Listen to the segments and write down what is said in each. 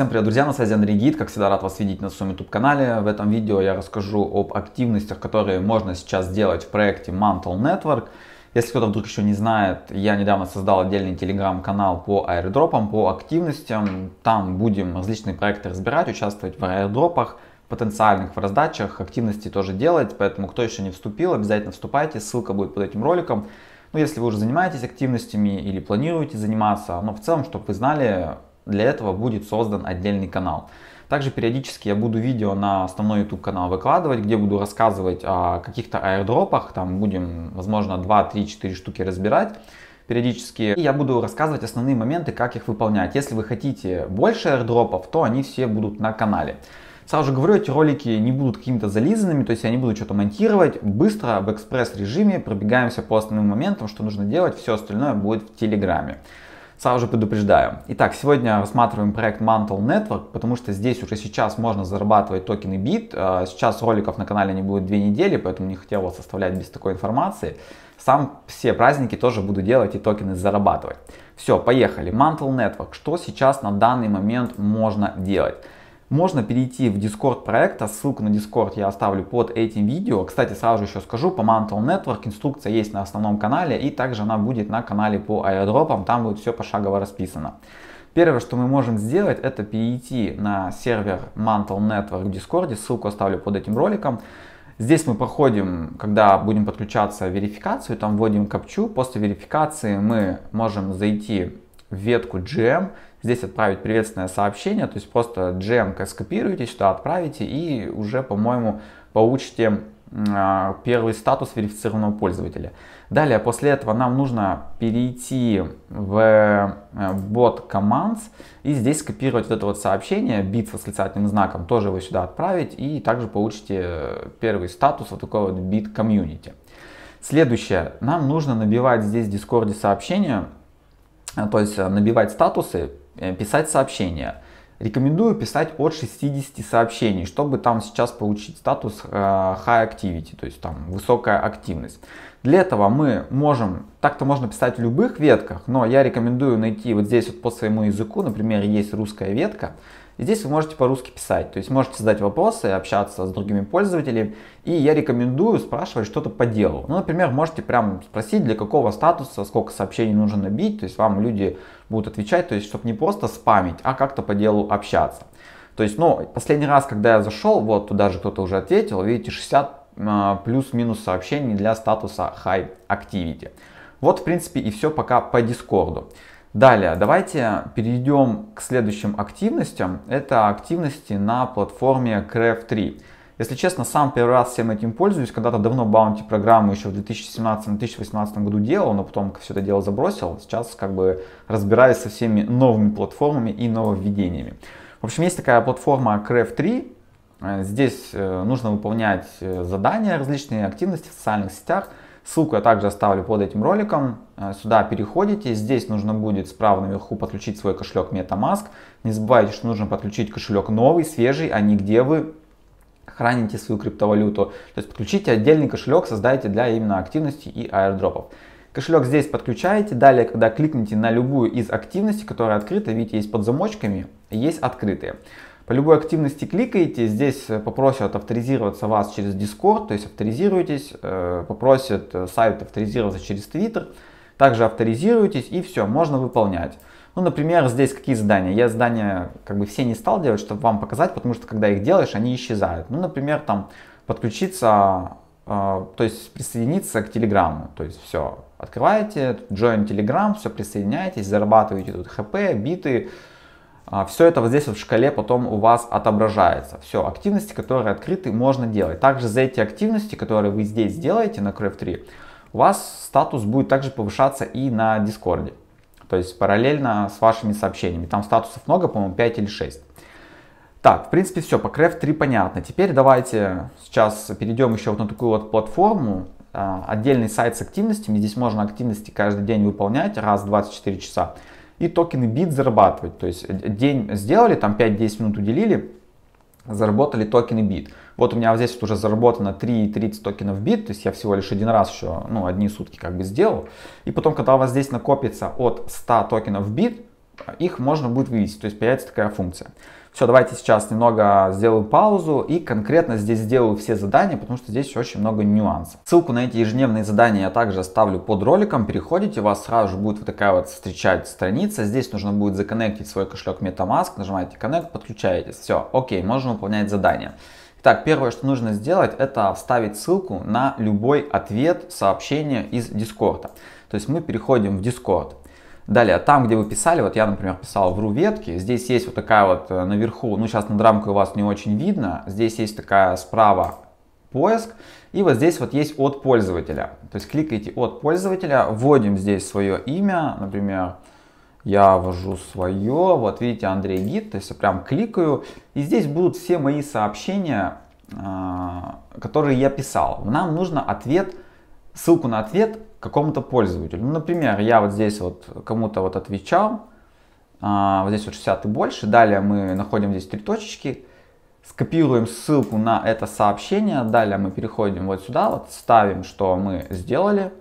Всем привет, друзья, на связи Андрей Гид, как всегда рад вас видеть на своем YouTube канале. В этом видео я расскажу об активностях, которые можно сейчас делать в проекте Mantle Network. Если кто-то вдруг еще не знает, я недавно создал отдельный телеграм-канал по аирдропам, по активностям. Там будем различные проекты разбирать, участвовать в аирдропах, потенциальных в раздачах, активности тоже делать. Поэтому, кто еще не вступил, обязательно вступайте, ссылка будет под этим роликом. Ну, если вы уже занимаетесь активностями или планируете заниматься, но ну, в целом, чтобы вы знали, для этого будет создан отдельный канал. Также периодически я буду видео на основной YouTube канал выкладывать, где буду рассказывать о каких-то аирдропах, там будем, возможно, 2, 3, 4 штуки разбирать периодически. И я буду рассказывать основные моменты, как их выполнять. Если вы хотите больше аирдропов, то они все будут на канале. Сразу же говорю, эти ролики не будут какими-то зализанными, то есть я не буду что-то монтировать. Быстро в экспресс режиме пробегаемся по основным моментам, что нужно делать. Все остальное будет в Телеграме. Сразу же предупреждаю. Итак, сегодня рассматриваем проект Mantle Network, потому что здесь уже сейчас можно зарабатывать токены BIT. А, сейчас роликов на канале не будет две недели, поэтому не хотел вас оставлять без такой информации. Сам все праздники тоже буду делать и токены зарабатывать. Все, поехали. Mantle Network. Что сейчас на данный момент можно делать? можно перейти в Discord проекта, ссылку на Discord я оставлю под этим видео. Кстати, сразу еще скажу, по Mantle Network инструкция есть на основном канале и также она будет на канале по аэродропам, там будет все пошагово расписано. Первое, что мы можем сделать, это перейти на сервер Mantle Network в Discord, ссылку оставлю под этим роликом. Здесь мы проходим, когда будем подключаться, верификацию, там вводим капчу. После верификации мы можем зайти в ветку GM, здесь отправить приветственное сообщение, то есть просто джемка скопируете, что отправите и уже, по-моему, получите а, первый статус верифицированного пользователя. Далее, после этого нам нужно перейти в bot э, commands и здесь скопировать вот это вот сообщение, бит с восклицательным знаком, тоже его сюда отправить и также получите э, первый статус вот такой вот бит community. Следующее, нам нужно набивать здесь в Discord сообщение, э, то есть набивать статусы, Э, писать сообщения. Рекомендую писать от 60 сообщений, чтобы там сейчас получить статус э, high activity, то есть там высокая активность. Для этого мы можем, так-то можно писать в любых ветках, но я рекомендую найти вот здесь вот по своему языку, например, есть русская ветка, здесь вы можете по-русски писать, то есть можете задать вопросы, общаться с другими пользователями. И я рекомендую спрашивать что-то по делу. Ну, например, можете прям спросить, для какого статуса, сколько сообщений нужно набить, то есть вам люди будут отвечать, то есть чтобы не просто спамить, а как-то по делу общаться. То есть, ну, последний раз, когда я зашел, вот туда же кто-то уже ответил, видите, 60 а, плюс-минус сообщений для статуса High Activity. Вот, в принципе, и все пока по Дискорду. Далее, давайте перейдем к следующим активностям. Это активности на платформе Craft3. Если честно, сам первый раз всем этим пользуюсь. Когда-то давно баунти программу еще в 2017-2018 году делал, но потом все это дело забросил. Сейчас как бы разбираюсь со всеми новыми платформами и нововведениями. В общем, есть такая платформа Craft3. Э, здесь э, нужно выполнять э, задания, различные активности в социальных сетях – Ссылку я также оставлю под этим роликом. Э, сюда переходите. Здесь нужно будет справа наверху подключить свой кошелек MetaMask. Не забывайте, что нужно подключить кошелек новый, свежий, а не где вы храните свою криптовалюту. То есть подключите отдельный кошелек, создайте для именно активности и аирдропов. Кошелек здесь подключаете, далее, когда кликните на любую из активностей, которая открыта, видите, есть под замочками, есть открытые. По любой активности кликаете, здесь э, попросят авторизироваться вас через Discord, то есть авторизируйтесь, э, попросят э, сайт авторизироваться через Twitter, также авторизируйтесь и все, можно выполнять. Ну, например, здесь какие задания? Я задания как бы все не стал делать, чтобы вам показать, потому что когда их делаешь, они исчезают. Ну, например, там подключиться, э, то есть присоединиться к Телеграму. То есть все, открываете, join Telegram, все, присоединяетесь, зарабатываете тут хп, биты, а, все это вот здесь вот в шкале потом у вас отображается. Все, активности, которые открыты, можно делать. Также за эти активности, которые вы здесь сделаете на Craft 3, у вас статус будет также повышаться и на Дискорде. То есть параллельно с вашими сообщениями. Там статусов много, по-моему, 5 или 6. Так, в принципе, все, по Craft 3 понятно. Теперь давайте сейчас перейдем еще вот на такую вот платформу, а, отдельный сайт с активностями. Здесь можно активности каждый день выполнять раз в 24 часа и токены бит зарабатывать. То есть э, день сделали, там 5-10 минут уделили, заработали токены бит. Вот у меня здесь вот уже заработано 3,30 токенов бит, то есть я всего лишь один раз еще, ну, одни сутки как бы сделал. И потом, когда у вас здесь накопится от 100 токенов бит, их можно будет вывести, то есть появится такая функция. Все, давайте сейчас немного сделаю паузу и конкретно здесь сделаю все задания, потому что здесь очень много нюансов. Ссылку на эти ежедневные задания я также оставлю под роликом. Переходите, у вас сразу же будет вот такая вот встречать страница. Здесь нужно будет законнектить свой кошелек MetaMask, нажимаете Connect, подключаетесь. Все, окей, можно выполнять задание. Итак, первое, что нужно сделать, это вставить ссылку на любой ответ, сообщение из Дискорда. То есть мы переходим в Discord. Далее, там, где вы писали, вот я, например, писал в ветки, здесь есть вот такая вот э, наверху, ну сейчас над рамкой у вас не очень видно, здесь есть такая справа поиск, и вот здесь вот есть от пользователя. То есть кликайте от пользователя, вводим здесь свое имя, например, я ввожу свое, вот видите, Андрей Гид, то есть я прям кликаю, и здесь будут все мои сообщения, э, которые я писал. Нам нужно ответ, ссылку на ответ какому-то пользователю. Ну, например, я вот здесь вот кому-то вот отвечал, а, вот здесь вот 60 и больше, далее мы находим здесь три точечки, скопируем ссылку на это сообщение, далее мы переходим вот сюда, вот ставим, что мы сделали,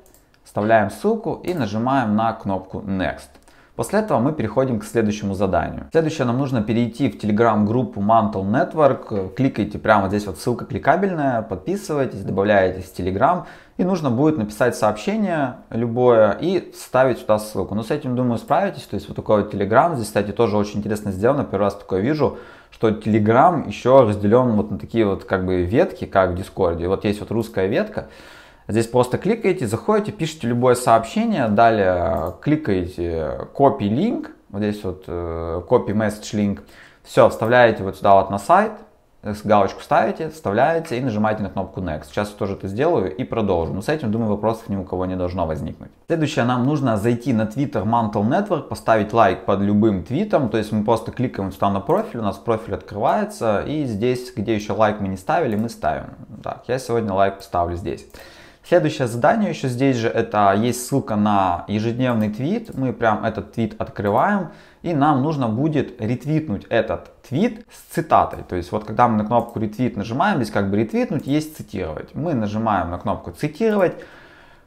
вставляем ссылку и нажимаем на кнопку Next. После этого мы переходим к следующему заданию. Следующее нам нужно перейти в телеграм-группу Mantle Network. Кликайте прямо здесь вот ссылка кликабельная, подписывайтесь, добавляетесь в телеграм. И нужно будет написать сообщение любое и вставить сюда ссылку. Но ну, с этим, думаю, справитесь. То есть вот такой вот телеграм, Здесь, кстати, тоже очень интересно сделано. Первый раз такое вижу, что телеграм еще разделен вот на такие вот как бы ветки, как в Дискорде. Вот есть вот русская ветка. А здесь просто кликаете, заходите, пишите любое сообщение, далее кликаете copy link, вот здесь вот э, copy message link, все, вставляете вот сюда вот на сайт, э, галочку ставите, вставляете и нажимаете на кнопку Next. Сейчас я тоже это сделаю и продолжу. Но с этим, думаю, вопросов ни у кого не должно возникнуть. Следующее, нам нужно зайти на Twitter Mantle Network, поставить лайк под любым твитом. То есть мы просто кликаем сюда на профиль, у нас профиль открывается. И здесь, где еще лайк мы не ставили, мы ставим. Так, я сегодня лайк поставлю здесь. Следующее задание еще здесь же, это есть ссылка на ежедневный твит. Мы прям этот твит открываем, и нам нужно будет ретвитнуть этот твит с цитатой. То есть вот когда мы на кнопку ретвит нажимаем, здесь как бы ретвитнуть есть цитировать. Мы нажимаем на кнопку цитировать,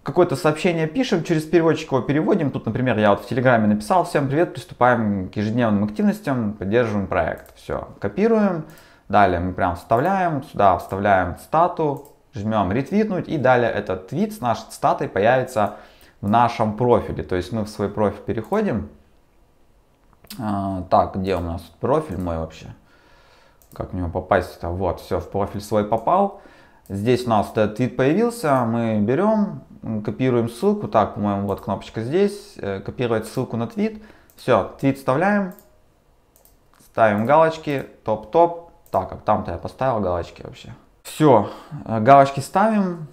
какое-то сообщение пишем, через переводчик его переводим. Тут, например, я вот в Телеграме написал «Всем привет, приступаем к ежедневным активностям, поддерживаем проект». Все, копируем. Далее мы прям вставляем, сюда вставляем цитату, жмем ретвитнуть и далее этот твит с нашей статой появится в нашем профиле. То есть мы в свой профиль переходим. А, так, где у нас профиль мой вообще? Как в него попасть-то? Вот, все, в профиль свой попал. Здесь у нас этот твит появился, мы берем, копируем ссылку, так, по-моему, вот кнопочка здесь, э, копировать ссылку на твит. Все, твит вставляем, ставим галочки, топ-топ. Так, а там-то я поставил галочки вообще. Все, э, галочки ставим,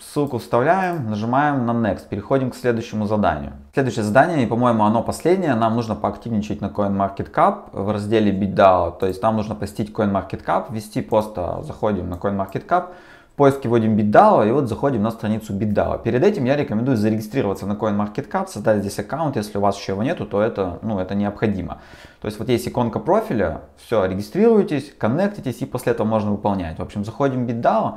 ссылку вставляем, нажимаем на Next, переходим к следующему заданию. Следующее задание, и по-моему оно последнее, нам нужно поактивничать на CoinMarketCap в разделе BitDAO, то есть нам нужно постить CoinMarketCap, ввести просто, а, заходим на CoinMarketCap, в поиске вводим BitDAO и вот заходим на страницу BitDAO. Перед этим я рекомендую зарегистрироваться на CoinMarketCap, создать здесь аккаунт. Если у вас еще его нету, то это, ну, это необходимо. То есть вот есть иконка профиля, все, регистрируйтесь, коннектитесь и после этого можно выполнять. В общем, заходим в BitDAO.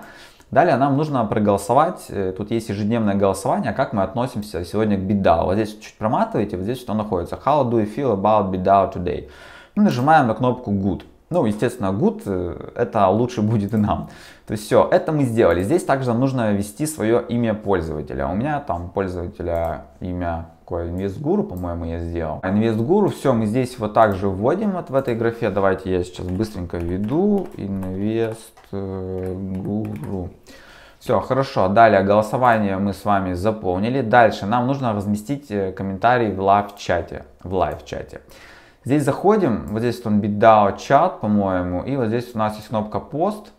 Далее нам нужно проголосовать, э, тут есть ежедневное голосование, как мы относимся сегодня к BitDAO. Вот здесь чуть проматываете, вот здесь что находится. How do you feel about BitDAO today? Мы нажимаем на кнопку Good. Ну, естественно, good, э, это лучше будет и нам. То есть все, это мы сделали. Здесь также нужно ввести свое имя пользователя. У меня там пользователя имя какое инвестгуру, по-моему, я сделал. Инвестгуру, все, мы здесь вот так же вводим вот в этой графе. Давайте я сейчас быстренько введу инвестгуру. Все, хорошо. Далее голосование мы с вами заполнили. Дальше нам нужно разместить э, комментарий в лайв-чате. В лайв-чате. Здесь заходим, вот здесь он BitDAO чат, по-моему, и вот здесь у нас есть кнопка пост.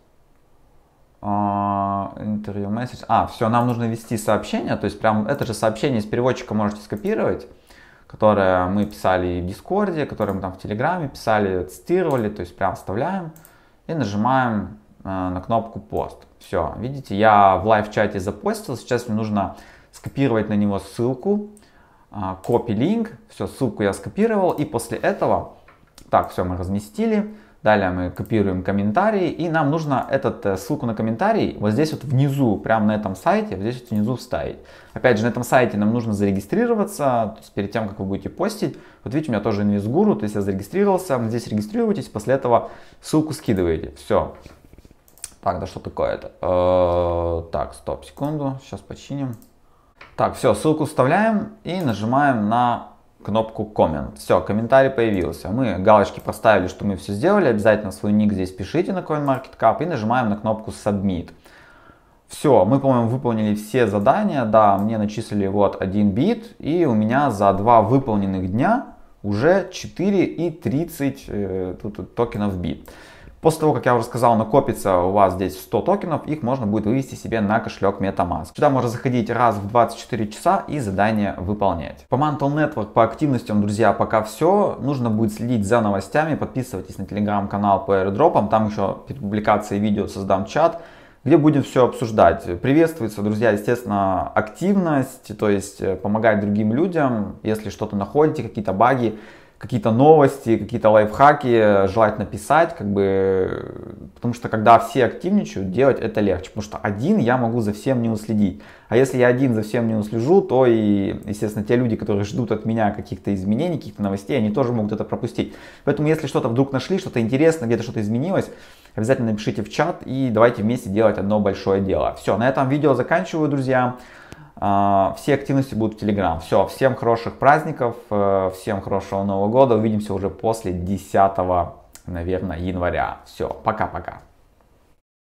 А, интервью месседж. А, все, нам нужно ввести сообщение, то есть прям это же сообщение из переводчика можете скопировать, которое мы писали в Дискорде, которое мы там в Телеграме писали, цитировали, то есть прям вставляем и нажимаем э, на кнопку пост. Все, видите, я в лайв-чате запостил, сейчас мне нужно скопировать на него ссылку, copy link, все, ссылку я скопировал, и после этого, так, все, мы разместили, далее мы копируем комментарии, и нам нужно этот э, ссылку на комментарий вот здесь вот внизу, прямо на этом сайте, вот здесь вот внизу вставить. Опять же, на этом сайте нам нужно зарегистрироваться, то есть перед тем, как вы будете постить, вот видите, у меня тоже инвестгуру, то есть я зарегистрировался, здесь регистрируетесь, после этого ссылку скидываете, все. Так, да что такое это? Э, так, стоп, секунду, сейчас починим. Так, все, ссылку вставляем и нажимаем на кнопку коммент. Все, комментарий появился. Мы галочки поставили, что мы все сделали. Обязательно свой ник здесь пишите на CoinMarketCap и нажимаем на кнопку Submit. Все, мы, по-моему, выполнили все задания. Да, мне начислили вот один бит, и у меня за два выполненных дня уже 4,30 э, тут, токенов бит. После того, как я уже сказал, накопится у вас здесь 100 токенов, их можно будет вывести себе на кошелек MetaMask. Сюда можно заходить раз в 24 часа и задание выполнять. По Mantle Network, по активностям, друзья, пока все. Нужно будет следить за новостями, подписывайтесь на телеграм-канал по аирдропам, там еще перед публикацией видео создам чат где будем все обсуждать. Приветствуется, друзья, естественно, активность, то есть э, помогать другим людям, если что-то находите, какие-то баги, какие-то новости, какие-то лайфхаки э, желательно писать, как бы, потому что когда все активничают, делать это легче, потому что один я могу за всем не уследить. А если я один за всем не услежу, то и, естественно, те люди, которые ждут от меня каких-то изменений, каких-то новостей, они тоже могут это пропустить. Поэтому, если что-то вдруг нашли, что-то интересно, где-то что-то изменилось, обязательно напишите в чат и давайте вместе делать одно большое дело. Все, на этом видео заканчиваю, друзья. А, все активности будут в Телеграм. Все, всем хороших праздников, э, всем хорошего Нового года. Увидимся уже после 10, наверное, января. Все, пока-пока.